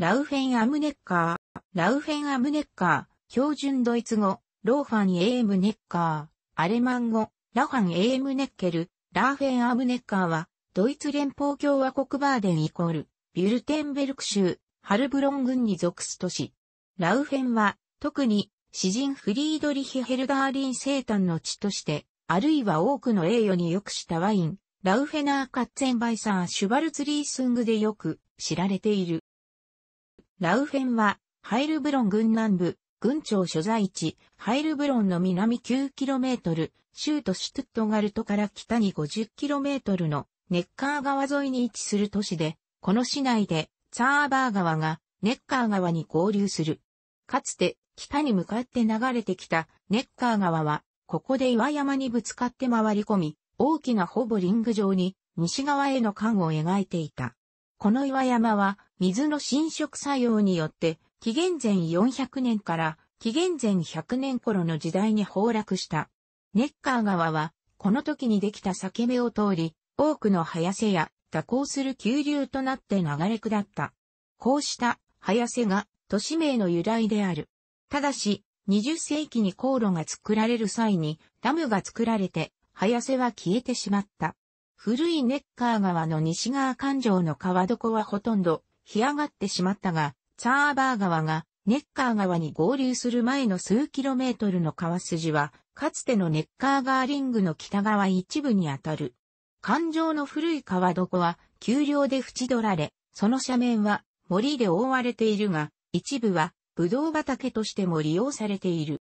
ラウフェン・アムネッカー、ラウフェン・アムネッカー、標準ドイツ語、ローファン・エームネッカー、アレマン語、ラファン・エームネッケル、ラーフェン・アムネッカーは、ドイツ連邦共和国バーデンイコール、ビュルテンベルク州、ハルブロン郡に属す都市。ラウフェンは、特に、詩人フリードリヒ・ヘルダーリン生誕の地として、あるいは多くの栄誉によくしたワイン、ラウフェナー・カッツェンバイサー・シュバルツリースングでよく知られている。ラウフェンは、ハイルブロン軍南部、軍庁所在地、ハイルブロンの南 9km、州都シュトゥットガルトから北に 50km のネッカー川沿いに位置する都市で、この市内で、ツァーバー川がネッカー川に合流する。かつて、北に向かって流れてきたネッカー川は、ここで岩山にぶつかって回り込み、大きなほぼリング状に西側への感を描いていた。この岩山は水の浸食作用によって紀元前400年から紀元前100年頃の時代に崩落した。ネッカー川はこの時にできた裂け目を通り多くの早瀬や蛇行する急流となって流れ下った。こうした早瀬が都市名の由来である。ただし、20世紀に航路が作られる際にダムが作られて、早瀬は消えてしまった。古いネッカー川の西側環状の川床はほとんど干上がってしまったが、サーバー川がネッカー川に合流する前の数キロメートルの川筋は、かつてのネッカーガーリングの北側一部にあたる。環状の古い川床は丘陵で縁取られ、その斜面は森で覆われているが、一部はブドウ畑としても利用されている。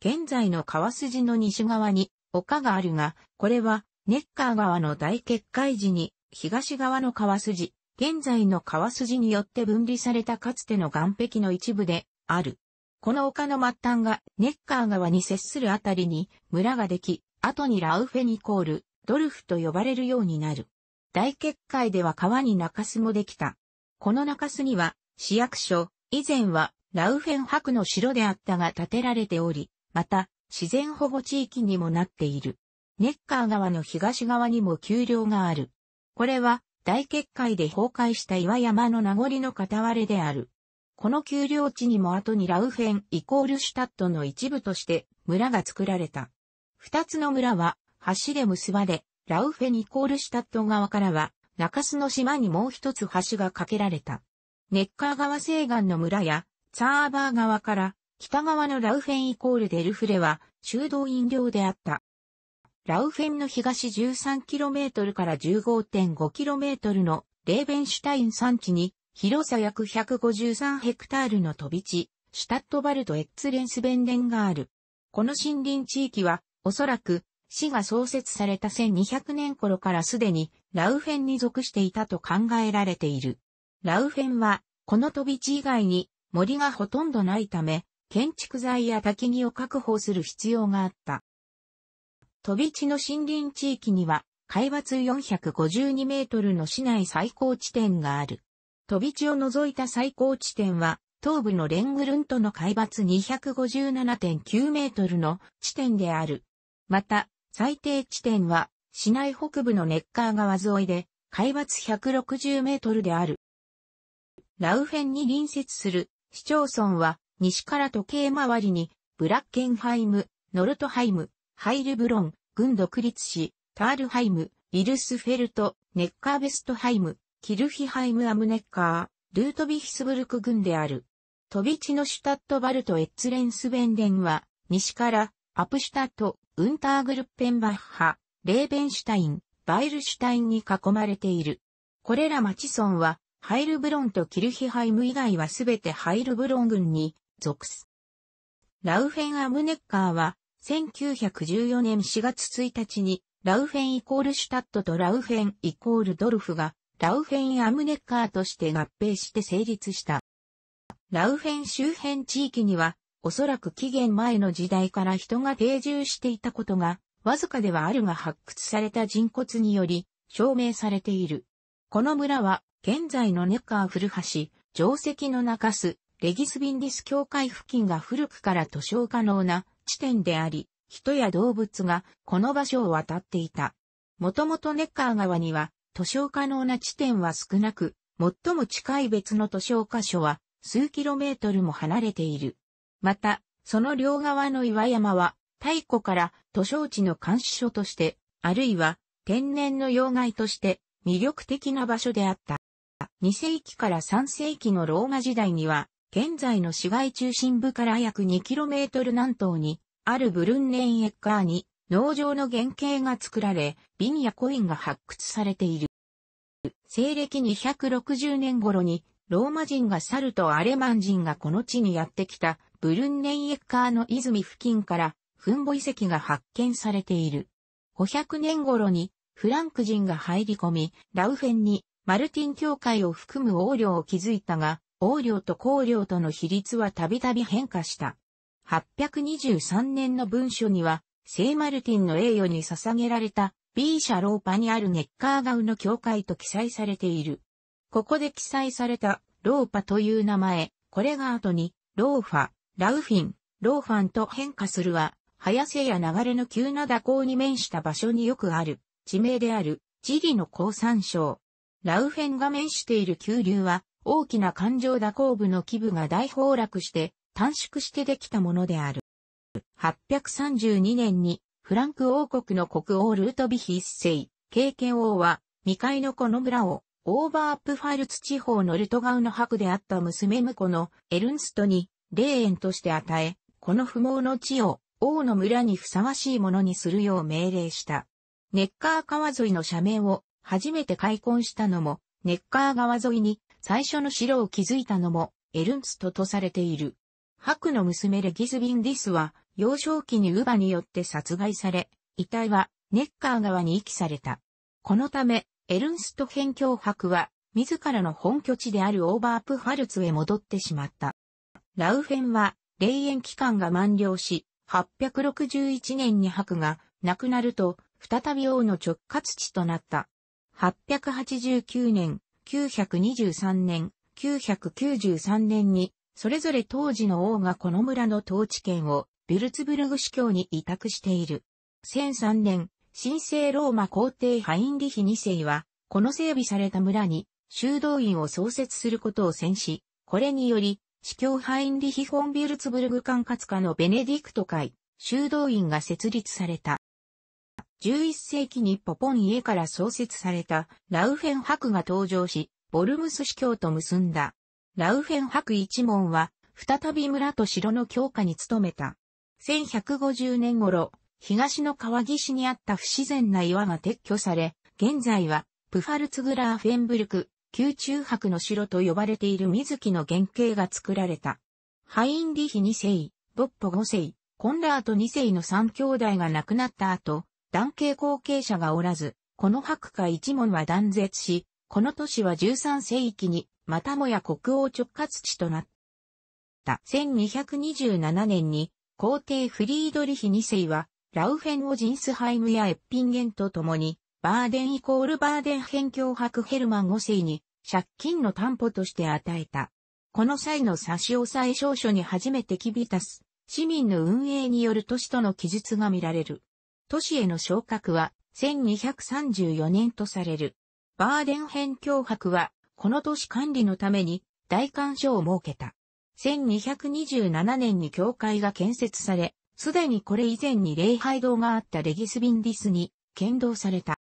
現在の川筋の西側に丘があるが、これはネッカー川の大決壊時に、東側の川筋、現在の川筋によって分離されたかつての岩壁の一部である。この丘の末端がネッカー川に接するあたりに村ができ、後にラウフェニコール、ドルフと呼ばれるようになる。大決壊では川に中州もできた。この中州には市役所、以前はラウフェン博の城であったが建てられており、また自然保護地域にもなっている。ネッカー川の東側にも丘陵がある。これは大決壊で崩壊した岩山の名残の片割れである。この丘陵地にも後にラウフェンイコールシュタットの一部として村が作られた。二つの村は橋で結ばれ、ラウフェンイコールシュタット側からは中洲の島にもう一つ橋が架けられた。ネッカー川西岸の村やツァーバー側から北側のラウフェンイコールデルフレは修道院料であった。ラウフェンの東 13km から 15.5km のレーベンシュタイン山地に広さ約153ヘクタールの飛び地、シュタットバルト・エッツレンスベンデンがある。この森林地域は、おそらく、市が創設された1200年頃からすでに、ラウフェンに属していたと考えられている。ラウフェンは、この飛び地以外に、森がほとんどないため、建築材や焚き木を確保する必要があった。飛び地の森林地域には、海抜452メートルの市内最高地点がある。飛び地を除いた最高地点は、東部のレングルントの海抜257.9メートルの地点である。また、最低地点は、市内北部のネッカー川沿いで、海抜160メートルである。ラウフェンに隣接する市町村は、西から時計回りに、ブラッケンハイム、ノルトハイム、ハイルブロン、軍独立市、タールハイム、イルスフェルト、ネッカーベストハイム、キルヒハイムアムネッカー、ルートビヒスブルク軍である。飛び地のシュタットバルトエッツレンスベンデンは、西から、アプシュタット、ウンターグルッペンバッハ、レーベンシュタイン、バイルシュタインに囲まれている。これら町村は、ハイルブロンとキルヒハイム以外はすべてハイルブロン軍に属す。ラウフェン・アムネッカーは、1914年4月1日に、ラウフェンイコールシュタットとラウフェンイコールドルフが、ラウフェンアムネッカーとして合併して成立した。ラウフェン周辺地域には、おそらく紀元前の時代から人が定住していたことが、わずかではあるが発掘された人骨により、証明されている。この村は、現在のネッカー古橋、城石の中州、レギスビンディス教会付近が古くから図書可能な地点であり、人や動物がこの場所を渡っていた。もともとネッカー川には、図書可能な地点は少なく、最も近い別の図書箇所は数キロメートルも離れている。また、その両側の岩山は、太古から図書地の監視所として、あるいは天然の要害として魅力的な場所であった。2世紀から3世紀のローマ時代には、現在の市街中心部から約 2km 南東に、あるブルンネンエッカーに、農場の原型が作られ、瓶やコインが発掘されている。西暦260年頃に、ローマ人がサルとアレマン人がこの地にやってきた、ブルンネンエッカーの泉付近から、墳墓遺跡が発見されている。500年頃に、フランク人が入り込み、ラウフェンに、マルティン教会を含む王領を築いたが、王領と公領との比率はたびたび変化した。823年の文書には、聖マルティンの栄誉に捧げられた B 社ローパにあるネッカーガウの教会と記載されている。ここで記載されたローパという名前、これが後にローファ、ラウフィン、ローファンと変化するは、早瀬や流れの急な蛇行に面した場所によくある地名である地理の高山省。ラウフェンが面している急流は大きな環状蛇行部の基部が大崩落して短縮してできたものである。832年にフランク王国の国王ルートビヒ一世、経験王は未開のこの村をオーバーアップファルツ地方のルトガウの伯であった娘婿のエルンストに霊園として与え、この不毛の地を王の村にふさわしいものにするよう命令した。ネッカー川沿いの斜面を初めて開墾したのも、ネッカー川沿いに最初の城を築いたのも、エルンストとされている。白の娘レギスビンディスは、幼少期にウバによって殺害され、遺体はネッカー側に遺棄された。このため、エルンスト辺境伯は、自らの本拠地であるオーバープハルツへ戻ってしまった。ラウフェンは、霊園期間が満了し、861年に伯が亡くなると、再び王の直轄地となった。889年、923年、993年に、それぞれ当時の王がこの村の統治権をビルツブルグ司教に委託している。1003年、神聖ローマ皇帝ハインリヒ2世は、この整備された村に修道院を創設することを宣し、これにより、司教ハインリヒ・フォン・ビルツブルグ管轄下のベネディクト会、修道院が設立された。11世紀にポポン家から創設されたラウフェン博が登場し、ボルムス司教と結んだ。ラウフェン博一門は、再び村と城の強化に努めた。1150年頃、東の川岸にあった不自然な岩が撤去され、現在は、プファルツグラーフェンブルク、宮中博の城と呼ばれている水木の原型が作られた。ハインリヒ2世、ボッポ5世、コンラート2世の3兄弟が亡くなった後、男系後継者がおらず、この白化一門は断絶し、この都市は13世紀に、またもや国王直轄地となった。1227年に、皇帝フリードリヒ2世は、ラウフェンをジンスハイムやエッピンゲンと共に、バーデンイコールバーデン辺境白ヘルマン5世に、借金の担保として与えた。この際の差し押さえ証書に初めてキビタス、市民の運営による都市との記述が見られる。都市への昇格は1234年とされる。バーデン編脅教は、この都市管理のために大官所を設けた。1227年に教会が建設され、すでにこれ以前に礼拝堂があったレギスビンディスに剣道された。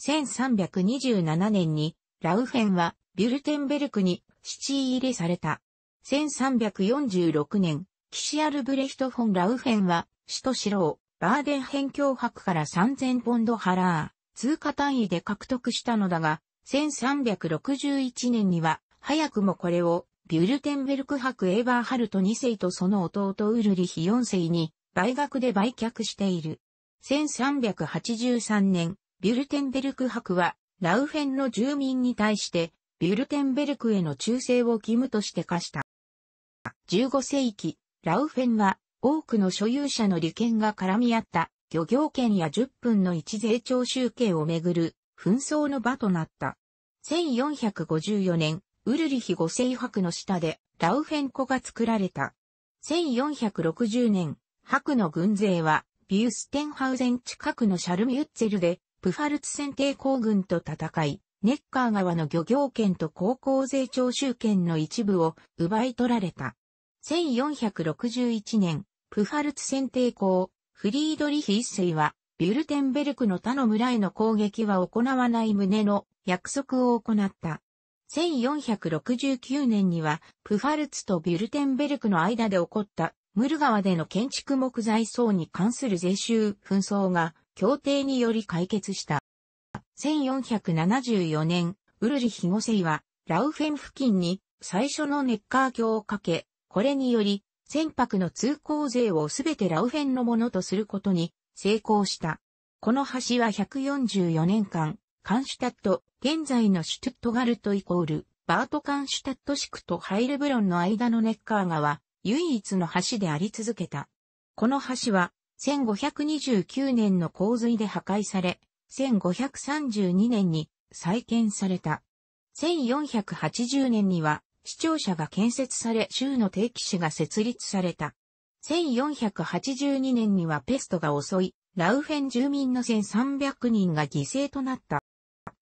1327年にラウフェンはビュルテンベルクに七入れされた。1346年、キシアルブレヒトフォン・ラウフェンは、首都シロバーデン辺境博から3000ポンドハラー、通貨単位で獲得したのだが、1361年には、早くもこれを、ビュルテンベルク博エーバーハルト2世とその弟ウルリヒ4世に、売学で売却している。1383年、ビュルテンベルク博は、ラウフェンの住民に対して、ビュルテンベルクへの忠誠を義務として課した。15世紀、ラウフェンは多くの所有者の利権が絡み合った漁業権や10分の1税徴集計をめぐる紛争の場となった。1454年、ウルリヒ五世伯の下でラウフェン湖が作られた。1460年、白の軍勢はビューステンハウゼン近くのシャルミュッツェルでプファルツ戦帝公軍と戦い、ネッカー川の漁業権と高校税徴収権の一部を奪い取られた。1461年、プファルツ選定校、フリードリヒ一世は、ビュルテンベルクの他の村への攻撃は行わない旨の約束を行った。1469年には、プファルツとビュルテンベルクの間で起こったムル川での建築木材層に関する税収紛争が協定により解決した。1474年、ウルリヒ五世はラウフェン付近に最初のネッカー橋をかけ、これにより船舶の通行税をすべてラウフェンのものとすることに成功した。この橋は144年間、カンシュタット、現在のシュトゥットガルトイコール、バートカンシュタット市区とハイルブロンの間のネッカー川、唯一の橋であり続けた。この橋は、1529年の洪水で破壊され、1532年に再建された。1480年には市庁舎が建設され州の定期市が設立された。1482年にはペストが襲い、ラウフェン住民の1300人が犠牲となった。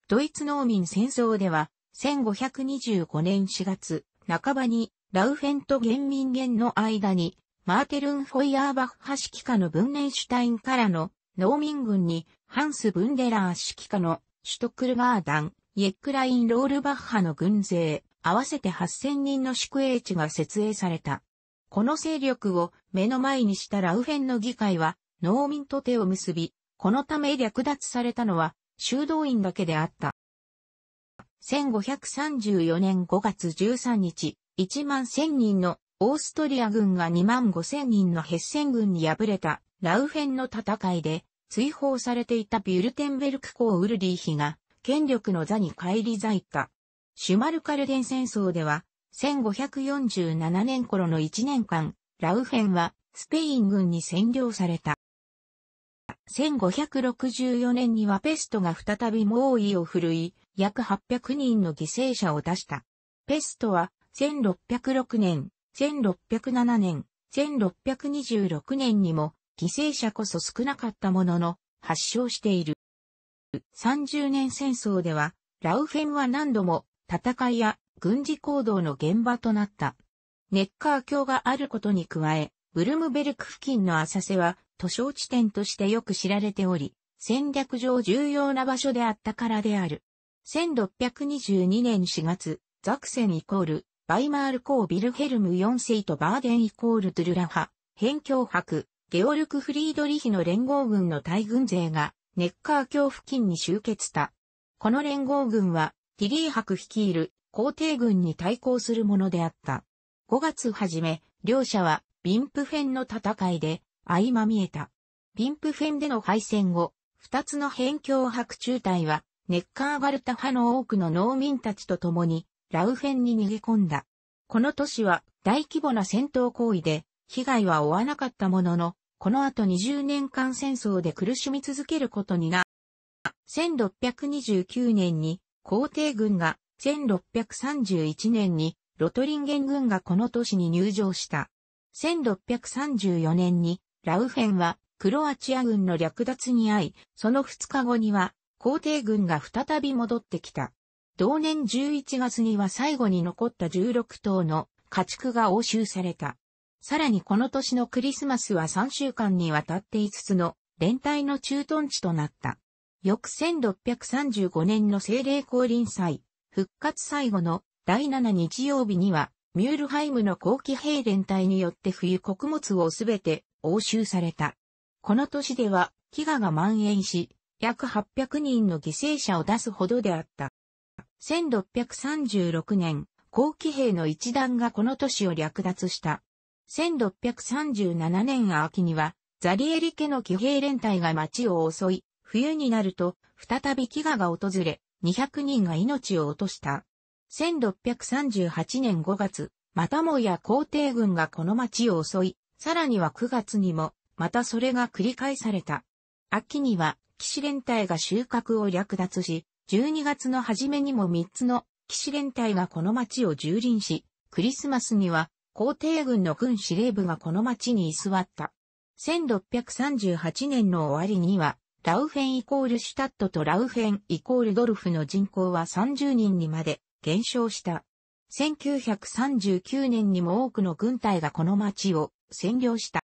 ドイツ農民戦争では、1525年4月、半ばに、ラウフェンと原民元の間に、マーテルン・フォイヤーバッハ指揮下のブンネンシュタインからの農民軍に、ハンス・ブンデラー指揮下のシュトクルガーダン、イェックライン・ロールバッハの軍勢、合わせて8000人の宿営地が設営された。この勢力を目の前にしたラウフェンの議会は農民と手を結び、このため略奪されたのは修道院だけであった。1534年5月13日、1万1000人のオーストリア軍が2万5000人のヘッセン軍に敗れたラウフェンの戦いで追放されていたビュルテンベルク公ウルリーヒが権力の座に返り咲いた。シュマルカルデン戦争では、1547年頃の1年間、ラウフェンはスペイン軍に占領された。1564年にはペストが再び猛威を振るい、約800人の犠牲者を出した。ペストは1606年、1607年、1626年にも犠牲者こそ少なかったものの発症している。30年戦争ではラウフェンは何度も戦いや軍事行動の現場となった。ネッカー橋があることに加え、ブルムベルク付近の浅瀬は図書地点としてよく知られており、戦略上重要な場所であったからである。1622年4月、ザクセンイコール、バイマールービルヘルム4世とバーデンイコールトゥルラハ、辺境博、ゲオルク・フリードリヒの連合軍の大軍勢が、ネッカー橋付近に集結した。この連合軍は、ティリー博率いる皇帝軍に対抗するものであった。5月初め、両者はビンプフェンの戦いで相まみえた。ビンプフェンでの敗戦後、二つの辺境白中隊は、ネッカーガルタ派の多くの農民たちと共に、ラウフェンに逃げ込んだ。この都市は大規模な戦闘行為で、被害は負わなかったものの、この後20年間戦争で苦しみ続けることにな。1629年に皇帝軍が1631年にロトリンゲン軍がこの都市に入城した。1634年にラウフェンはクロアチア軍の略奪に遭い、その2日後には皇帝軍が再び戻ってきた。同年11月には最後に残った16頭の家畜が押収された。さらにこの年のクリスマスは3週間にわたって5つの連帯の駐屯地となった。翌1635年の政霊降臨祭、復活最後の第7日曜日には、ミュールハイムの後期兵連隊によって冬穀物をすべて押収された。この年では、飢餓が蔓延し、約800人の犠牲者を出すほどであった。1636年、後期兵の一団がこの都市を略奪した。1637年秋には、ザリエリ家の騎兵連隊が町を襲い、冬になると、再び飢餓が訪れ、200人が命を落とした。1638年5月、またもや皇帝軍がこの町を襲い、さらには9月にも、またそれが繰り返された。秋には、騎士連隊が収穫を略奪し、12月の初めにも3つの騎士連隊がこの町を蹂躙し、クリスマスには皇帝軍の軍司令部がこの町に居座った。1638年の終わりにはラウフェンイコールシュタットとラウフェンイコールドルフの人口は30人にまで減少した。1939年にも多くの軍隊がこの町を占領した。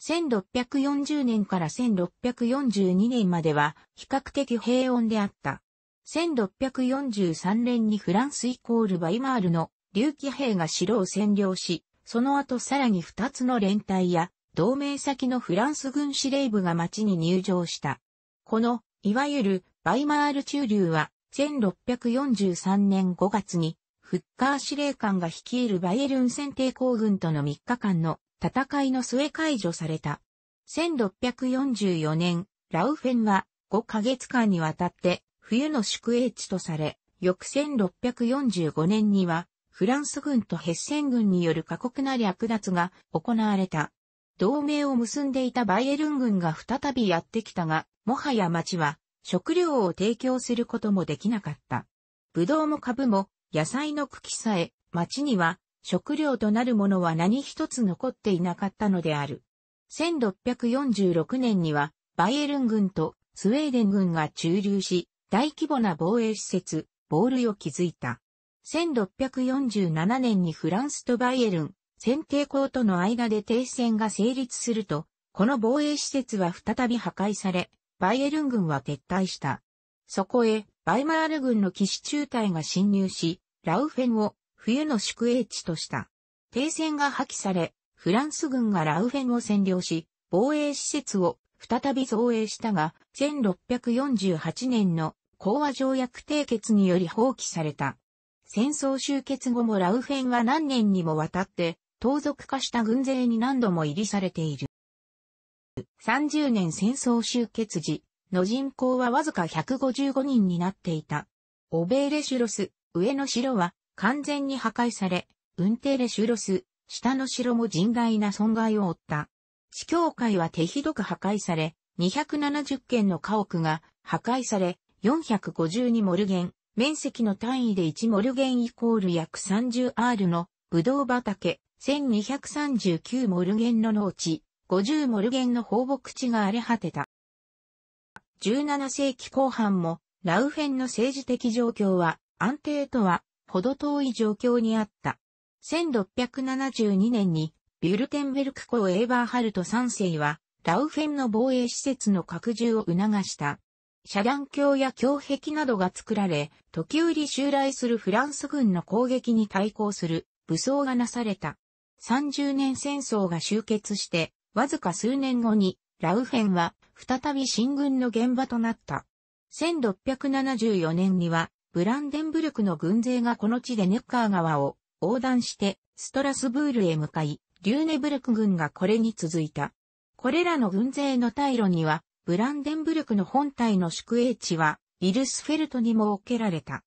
1640年から1642年までは比較的平穏であった。1643年にフランスイコールバイマールの竜起兵が城を占領し、その後さらに2つの連隊や同盟先のフランス軍司令部が町に入城した。この、いわゆる、バイマール中流は、1643年5月に、フッカー司令官が率いるバイエルン戦抵抗軍との3日間の戦いの末解除された。1644年、ラウフェンは5ヶ月間にわたって冬の宿営地とされ、翌1645年にはフランス軍とヘッセン軍による過酷な略奪が行われた。同盟を結んでいたバイエルン軍が再びやってきたが、もはや町は食料を提供することもできなかった。ブドウも株も野菜の茎さえ町には食料となるものは何一つ残っていなかったのである。1646年にはバイエルン軍とスウェーデン軍が駐留し、大規模な防衛施設、ボールを築いた。1647年にフランスとバイエルン、選定校との間で停戦が成立すると、この防衛施設は再び破壊され、バイエルン軍は撤退した。そこへ、バイマール軍の騎士中隊が侵入し、ラウフェンを冬の宿営地とした。停戦が破棄され、フランス軍がラウフェンを占領し、防衛施設を再び造営したが、1648年の講和条約締結により放棄された。戦争終結後もラウフェンは何年にもわたって盗賊化した軍勢に何度も入りされている。30年戦争終結時の人口はわずか155人になっていた。オベーレシュロス、上の城は完全に破壊され、ウンテーレシュロス、下の城も甚大な損害を負った。市教会は手ひどく破壊され、270軒の家屋が破壊され、452モルゲン、面積の単位で1モルゲンイコール約 30R のブドウ畑、1239モルゲンの農地、50モルゲンの放牧地が荒れ果てた。17世紀後半も、ラウフェンの政治的状況は安定とは程遠い状況にあった。1672年にビュルテンベルク公エーバーハルト3世はラウフェンの防衛施設の拡充を促した。遮断橋や橋壁などが作られ、時折襲来するフランス軍の攻撃に対抗する武装がなされた。30年戦争が終結して、わずか数年後に、ラウフェンは再び進軍の現場となった。1674年には、ブランデンブルクの軍勢がこの地でネッカー川を横断して、ストラスブールへ向かい、リューネブルク軍がこれに続いた。これらの軍勢の退路には、ブランデンブルクの本体の宿営地は、イルスフェルトに設けられた。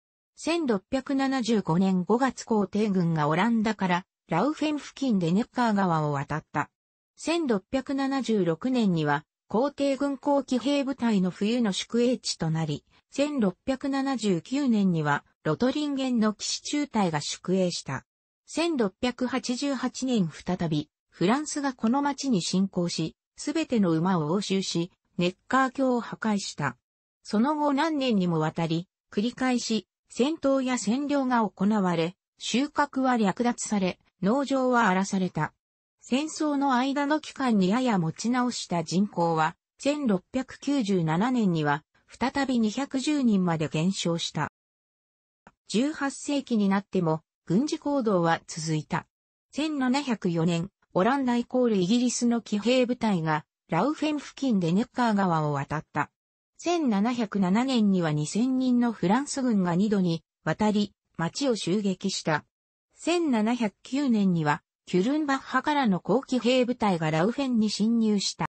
1675年5月皇帝軍がオランダからラウフェン付近でネッカー川を渡った。1676年には、皇帝軍港騎兵部隊の冬の宿営地となり、1679年には、ロトリンゲンの騎士中隊が宿営した。1688年再び、フランスがこの町に侵攻し、すべての馬を押収し、ネッカー橋を破壊した。その後何年にもわたり、繰り返し、戦闘や占領が行われ、収穫は略奪され、農場は荒らされた。戦争の間の期間にやや持ち直した人口は、1697年には、再び210人まで減少した。18世紀になっても、軍事行動は続いた。1704年、オランダイコールイギリスの騎兵部隊が、ラウフェン付近でネッカー川を渡った。1707年には2000人のフランス軍が2度に渡り、町を襲撃した。1709年には、キュルンバッハからの後期兵部隊がラウフェンに侵入した。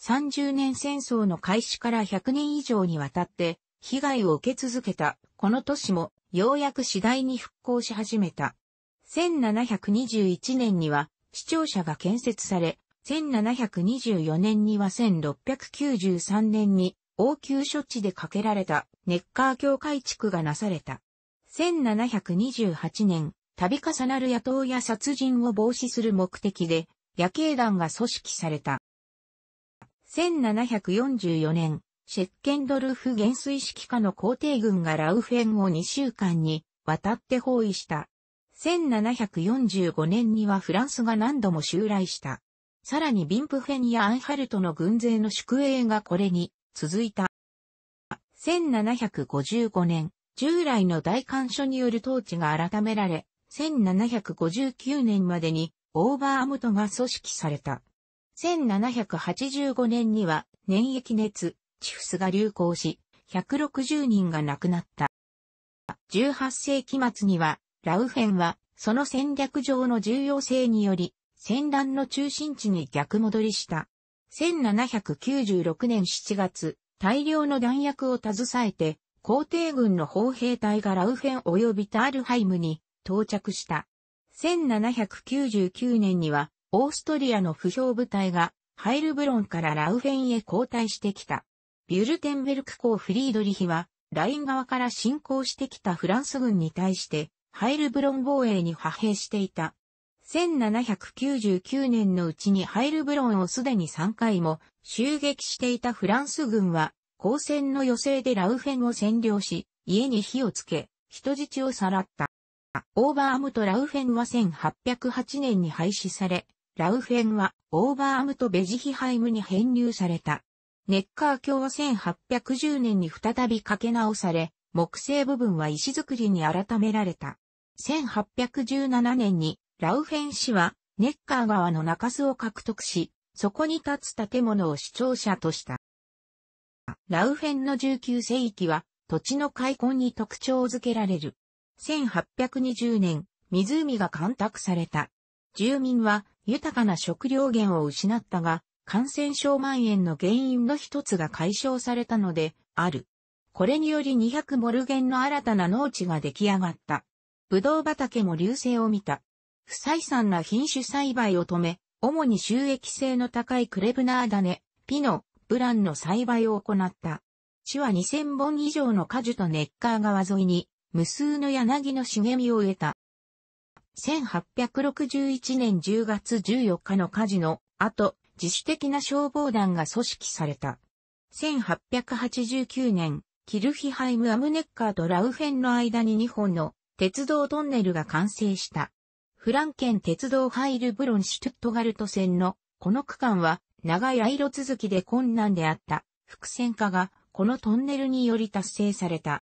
30年戦争の開始から100年以上にわたって被害を受け続けたこの都市もようやく次第に復興し始めた。1721年には市庁舎が建設され、1724年には1693年に応急処置でかけられたネッカー教会地区がなされた。1728年、度重なる野党や殺人を防止する目的で、夜警団が組織された。1744年、シェッケンドルフ元帥指揮下の皇帝軍がラウフェンを2週間に渡って包囲した。1745年にはフランスが何度も襲来した。さらにビンプフェンやアンハルトの軍勢の宿営がこれに続いた。1755年、従来の大干所による統治が改められ、1759年までにオーバーアムトが組織された。1785年には粘液熱、チフスが流行し、160人が亡くなった。18世紀末には、ラウフェンは、その戦略上の重要性により、戦乱の中心地に逆戻りした。1796年7月、大量の弾薬を携えて、皇帝軍の砲兵隊がラウフェン及びタールハイムに到着した。1799年には、オーストリアの不評部隊が、ハイルブロンからラウフェンへ交代してきた。ビュルテンベルク公フリードリヒは、ライン側から侵攻してきたフランス軍に対して、ハイルブロン防衛に派兵していた。1799年のうちにハイルブロンをすでに3回も襲撃していたフランス軍は交戦の余勢でラウフェンを占領し、家に火をつけ、人質をさらった。オーバーアムとラウフェンは1808年に廃止され、ラウフェンはオーバーアムとベジヒハイムに編入された。ネッカー卿は1810年に再びかけ直され、木製部分は石造りに改められた。1817年にラウフェン氏はネッカー川の中州を獲得し、そこに立つ建物を視聴者とした。ラウフェンの19世紀は土地の開墾に特徴づけられる。1820年、湖が干拓された。住民は豊かな食料源を失ったが、感染症蔓延の原因の一つが解消されたので、ある。これにより200モルゲンの新たな農地が出来上がった。ブドウ畑も流星を見た。不採算な品種栽培を止め、主に収益性の高いクレブナーダネ、ピノ、ブランの栽培を行った。市は2000本以上の果樹とネッカー川沿いに無数の柳の茂みを植えた。1861年10月14日の火事の後、自主的な消防団が組織された。1889年、キルヒハイム・アムネッカーとラウフェンの間に2本の鉄道トンネルが完成した。フランケン鉄道ハイルブロン・シュトゥットガルト線のこの区間は長い路続きで困難であった伏線化がこのトンネルにより達成された。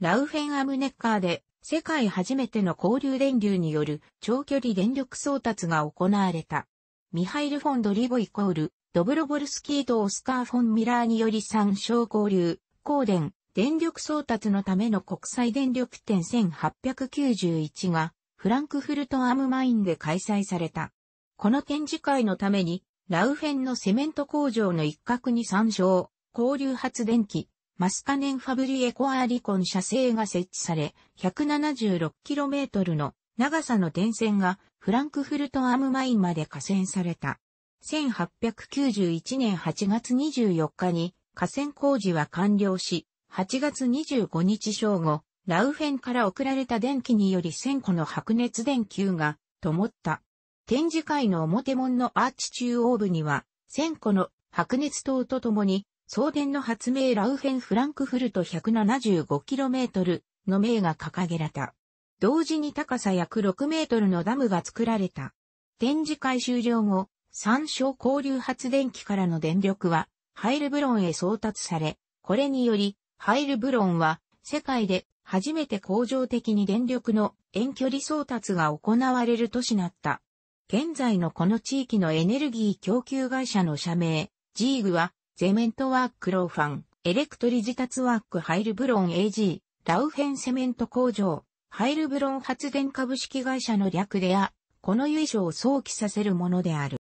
ラウフェン・アムネッカーで世界初めての交流電流による長距離電力送達が行われた。ミハイル・フォンド・リボイコール、ドブロボルスキーとオスカー・フォン・ミラーにより参照交流、光電、電力送達のための国際電力展1891がフランクフルト・アム・マインで開催された。この展示会のためにラウフェンのセメント工場の一角に参照、交流発電機、マスカネンファブリエコアリコン社製が設置され、176km の長さの電線がフランクフルトアームマインまで河川された。1891年8月24日に河川工事は完了し、8月25日正午、ラウフェンから送られた電気により1000個の白熱電球が灯った。展示会の表門のアーチ中央部には、1000個の白熱灯とともに、送電の発明ラウフェン・フランクフルト 175km の名が掲げられた。同時に高さ約6メートルのダムが作られた。展示会終了後、参照交流発電機からの電力は、ハイルブロンへ送達され、これにより、ハイルブロンは、世界で初めて工場的に電力の遠距離送達が行われる都市なった。現在のこの地域のエネルギー供給会社の社名、ジーグは、ゼメントワークローファン、エレクトリジタツワークハイルブロン AG、ラウフェンセメント工場、ハイルブロン発電株式会社の略であ、この由緒を想起させるものである。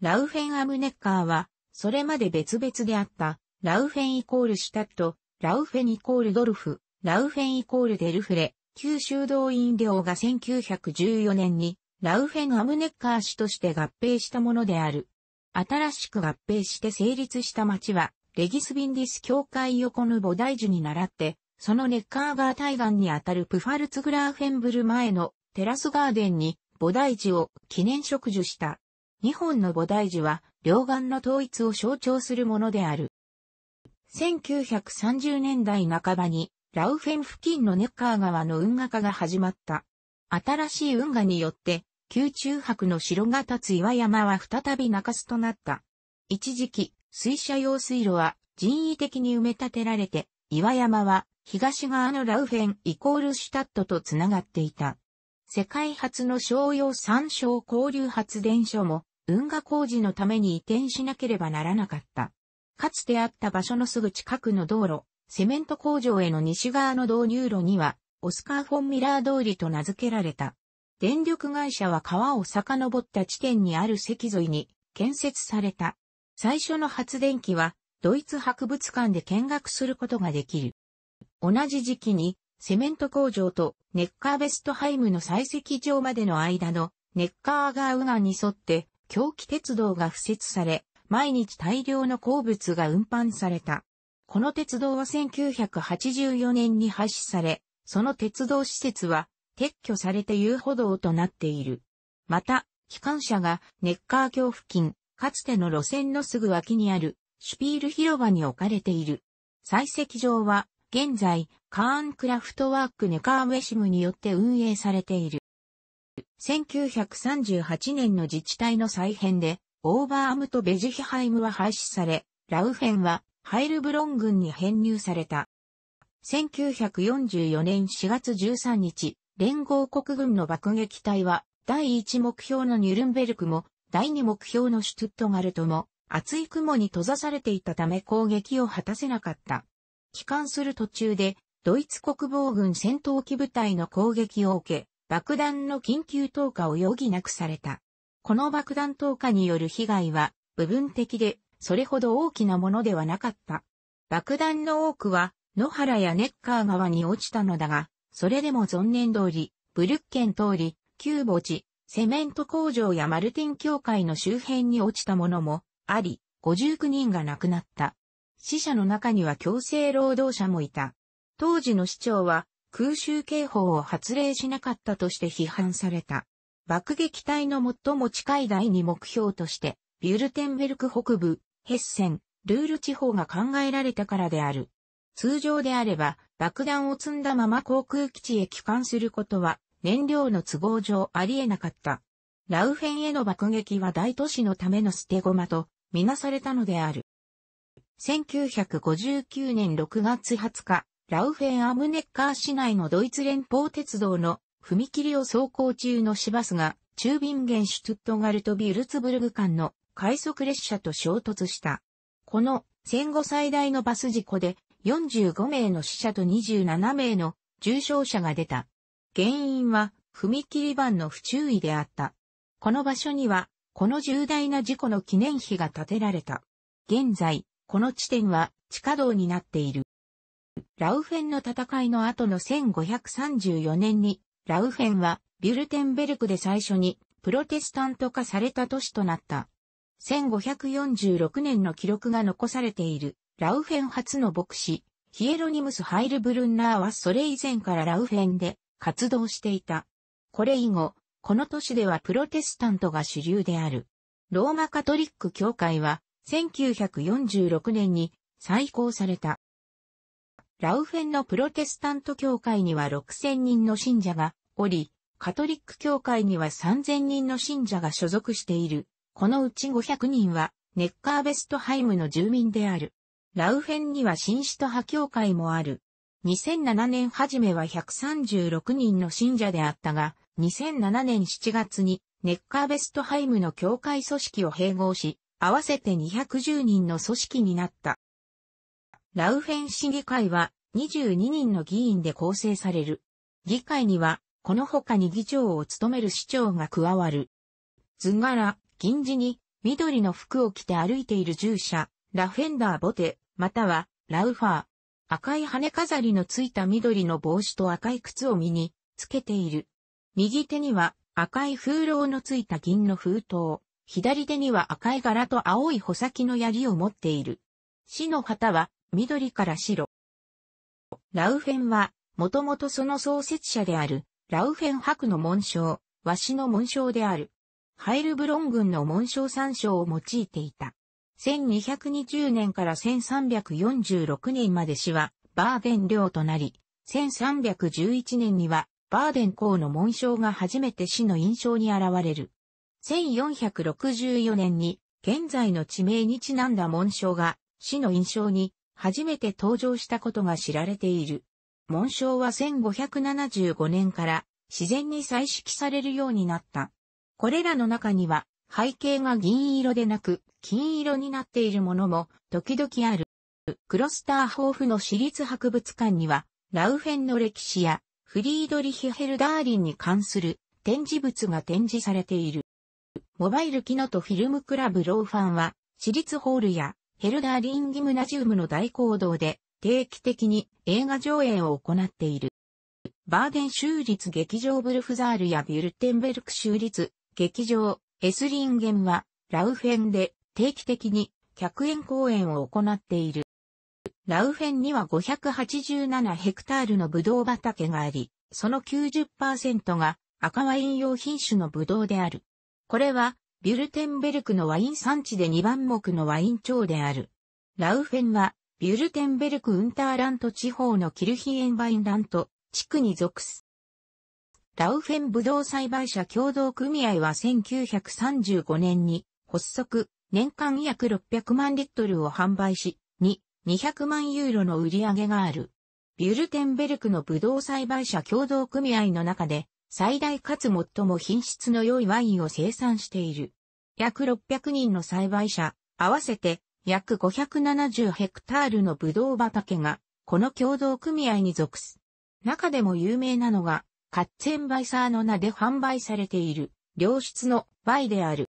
ラウフェンアムネッカーは、それまで別々であった、ラウフェンイコールシュタット、ラウフェンイコールドルフ、ラウフェンイコールデルフレ、九州動員領が1914年にラウフェン・アムネッカー氏として合併したものである。新しく合併して成立した町は、レギスビンディス教会横の菩提樹に倣って、そのネッカーガー対岸にあたるプファルツグラーフェンブル前のテラスガーデンに菩提樹を記念植樹した。日本の菩提樹は両岸の統一を象徴するものである。1930年代半ばにラウフェン付近のネッカー川の運河化が始まった。新しい運河によって、宮中泊の城が立つ岩山は再び中洲となった。一時期、水車用水路は人為的に埋め立てられて、岩山は東側のラウフェンイコールシュタットとつながっていた。世界初の商用山椒交流発電所も運河工事のために移転しなければならなかった。かつてあった場所のすぐ近くの道路、セメント工場への西側の導入路にはオスカー・フォン・ミラー通りと名付けられた。電力会社は川を遡った地点にある石沿いに建設された。最初の発電機はドイツ博物館で見学することができる。同じ時期にセメント工場とネッカーベストハイムの採石場までの間のネッカーガーウンに沿って狂気鉄道が敷設され、毎日大量の鉱物が運搬された。この鉄道は1984年に廃止され、その鉄道施設は撤去されて遊歩道となっている。また、機関車がネッカー橋付近、かつての路線のすぐ脇にあるシュピール広場に置かれている。採石場は現在カーンクラフトワークネカーウェシムによって運営されている。1938年の自治体の再編でオーバーアムとベジヒハイムは廃止され、ラウフェンはハイルブロン軍に編入された。1944年4月13日、連合国軍の爆撃隊は、第1目標のニュルンベルクも、第2目標のシュトゥットガルトも、厚い雲に閉ざされていたため攻撃を果たせなかった。帰還する途中で、ドイツ国防軍戦闘機部隊の攻撃を受け、爆弾の緊急投下を余儀なくされた。この爆弾投下による被害は、部分的で、それほど大きなものではなかった。爆弾の多くは、野原やネッカー川に落ちたのだが、それでも存念通り、ブルッケン通り、旧墓地、セメント工場やマルティン教会の周辺に落ちたものもあり、59人が亡くなった。死者の中には強制労働者もいた。当時の市長は空襲警報を発令しなかったとして批判された。爆撃隊の最も近い第2目標として、ビュルテンベルク北部、ヘッセン、ルール地方が考えられたからである。通常であれば、爆弾を積んだまま航空基地へ帰還することは、燃料の都合上ありえなかった。ラウフェンへの爆撃は大都市のための捨て駒と、みなされたのである。1959年6月20日、ラウフェン・アムネッカー市内のドイツ連邦鉄道の踏切を走行中の市バスが、中便ゲンシュトゥットガルト・ビルツブルグ間の快速列車と衝突した。この戦後最大のバス事故で45名の死者と27名の重傷者が出た。原因は踏切板の不注意であった。この場所には、この重大な事故の記念碑が建てられた。現在、この地点は地下道になっている。ラウフェンの戦いの後の1534年に、ラウフェンはビュルテンベルクで最初にプロテスタント化された都市となった。1546年の記録が残されている。ラウフェン初の牧師、ヒエロニムス・ハイルブルンナーはそれ以前からラウフェンで活動していた。これ以後、この都市ではプロテスタントが主流である。ローマカトリック教会は1946年に再興された。ラウフェンのプロテスタント教会には6000人の信者がおり、カトリック教会には3000人の信者が所属している。このうち500人はネッカーベストハイムの住民である。ラウフェンには新使と派教会もある。2007年初めは136人の信者であったが、2007年7月にネッカーベストハイムの教会組織を併合し、合わせて210人の組織になった。ラウフェン市議会は22人の議員で構成される。議会には、この他に議長を務める市長が加わる。図柄、銀字に、緑の服を着て歩いている従者、ラフェンダー・ボテ、または、ラウファー。赤い羽飾りのついた緑の帽子と赤い靴を身につけている。右手には赤い風呂のついた銀の封筒。左手には赤い柄と青い穂先の槍を持っている。死の旗は緑から白。ラウフェンは、もともとその創設者である、ラウフェン博の紋章、和紙の紋章である。ハイルブロン軍の紋章参照を用いていた。1220年から1346年まで市はバーデン領となり、1311年にはバーデン公の紋章が初めて市の印象に現れる。1464年に現在の地名にちなんだ紋章が市の印象に初めて登場したことが知られている。紋章は1575年から自然に彩色されるようになった。これらの中には背景が銀色でなく金色になっているものも時々ある。クロスターホーフの私立博物館には、ラウフェンの歴史やフリードリヒ・ヘルダーリンに関する展示物が展示されている。モバイルキノとフィルムクラブローファンは、私立ホールやヘルダーリンギムナジウムの大講堂で定期的に映画上映を行っている。バーデン州立劇場ブルフザールやビュルテンベルク州立劇場エスリンゲンはラウフェンで定期的に客演公演を行っている。ラウフェンには587ヘクタールのブドウ畑があり、その90%が赤ワイン用品種のブドウである。これは、ビュルテンベルクのワイン産地で2番目のワイン町である。ラウフェンは、ビュルテンベルクウンターラント地方のキルヒエンバインラント地区に属す。ラウフェンブドウ栽培者共同組合は1935年に発足、年間約600万リットルを販売し、2、200万ユーロの売り上げがある。ビュルテンベルクのブドウ栽培者共同組合の中で、最大かつ最も品質の良いワインを生産している。約600人の栽培者、合わせて約570ヘクタールのブドウ畑が、この共同組合に属す。中でも有名なのが、カッツェンバイサーの名で販売されている、良質のバイである。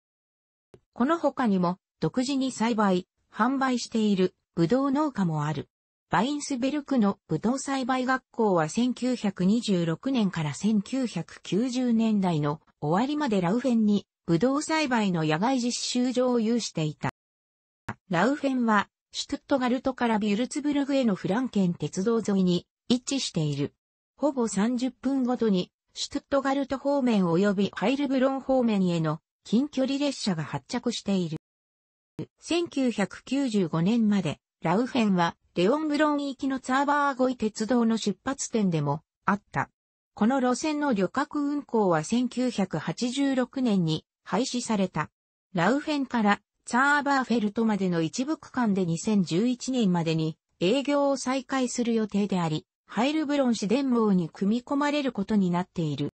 この他にも、独自に栽培、販売している、ブドウ農家もある。バインスベルクのブドウ栽培学校は1926年から1990年代の終わりまでラウフェンにブドウ栽培の野外実習場を有していた。ラウフェンはシュトゥットガルトからビュルツブルグへのフランケン鉄道沿いに位置している。ほぼ30分ごとにシュトットガルト方面及びハイルブロン方面への近距離列車が発着している。1995年まで、ラウフェンは、レオンブロン行きのツァーバーゴイ鉄道の出発点でも、あった。この路線の旅客運行は1986年に廃止された。ラウフェンからツァーバーフェルトまでの一部区間で2011年までに営業を再開する予定であり、ハイルブロン市電網に組み込まれることになっている。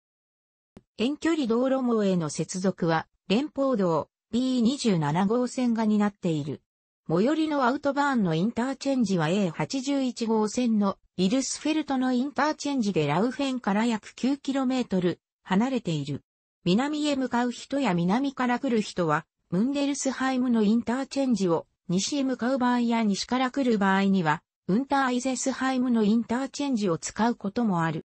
遠距離道路網への接続は連邦道 B27 号線が担っている。最寄りのアウトバーンのインターチェンジは A81 号線のイルスフェルトのインターチェンジでラウフェンから約 9km 離れている。南へ向かう人や南から来る人は、ムンデルスハイムのインターチェンジを西へ向かう場合や西から来る場合には、ウンターイゼスハイムのインターチェンジを使うこともある。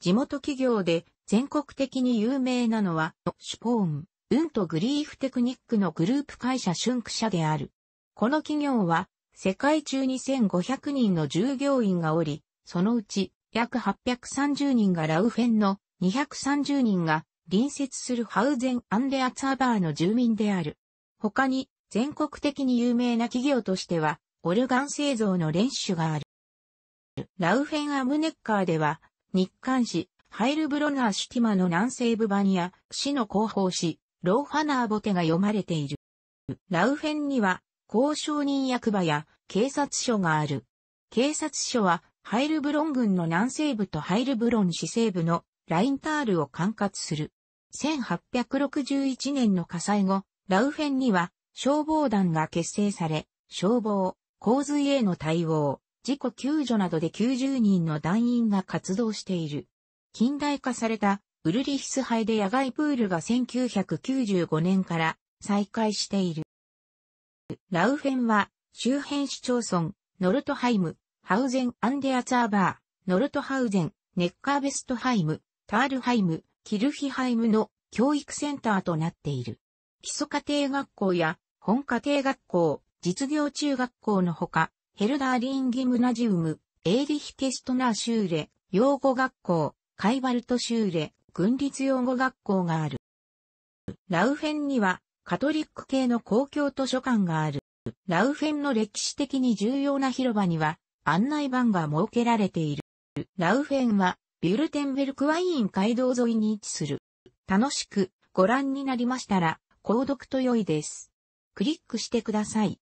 地元企業で全国的に有名なのは、シュポーン、うんとグリーフテクニックのグループ会社シュンク社である。この企業は、世界中に1500人の従業員がおり、そのうち約830人がラウフェンの230人が隣接するハウゼン・アンデアツァーバーの住民である。他に全国的に有名な企業としては、オルガン製造の練習がある。ラウフェン・アムネッカーでは、日刊誌、ハイルブロナーシュティマの南西部版や、市の広報誌、ローファナーボテが読まれている。ラウフェンには、交渉人役場や警察署がある。警察署は、ハイルブロン軍の南西部とハイルブロン市西部のラインタールを管轄する。1861年の火災後、ラウフェンには消防団が結成され、消防、洪水への対応、事故救助などで90人の団員が活動している。近代化されたウルリヒス杯で野外プールが1995年から再開している。ラウフェンは周辺市町村、ノルトハイム、ハウゼン・アンデアツァーバー、ノルトハウゼン、ネッカーベストハイム、タールハイム、キルヒハイムの教育センターとなっている。基礎家庭学校や本家庭学校、実業中学校のほか、ヘルダーリンギムナジウム、エーリヒケストナーシューレ、養護学校、カイバルト州で軍立用語学校がある。ラウフェンにはカトリック系の公共図書館がある。ラウフェンの歴史的に重要な広場には案内板が設けられている。ラウフェンはビュルテンベルクワイン街道沿いに位置する。楽しくご覧になりましたら、購読と良いです。クリックしてください。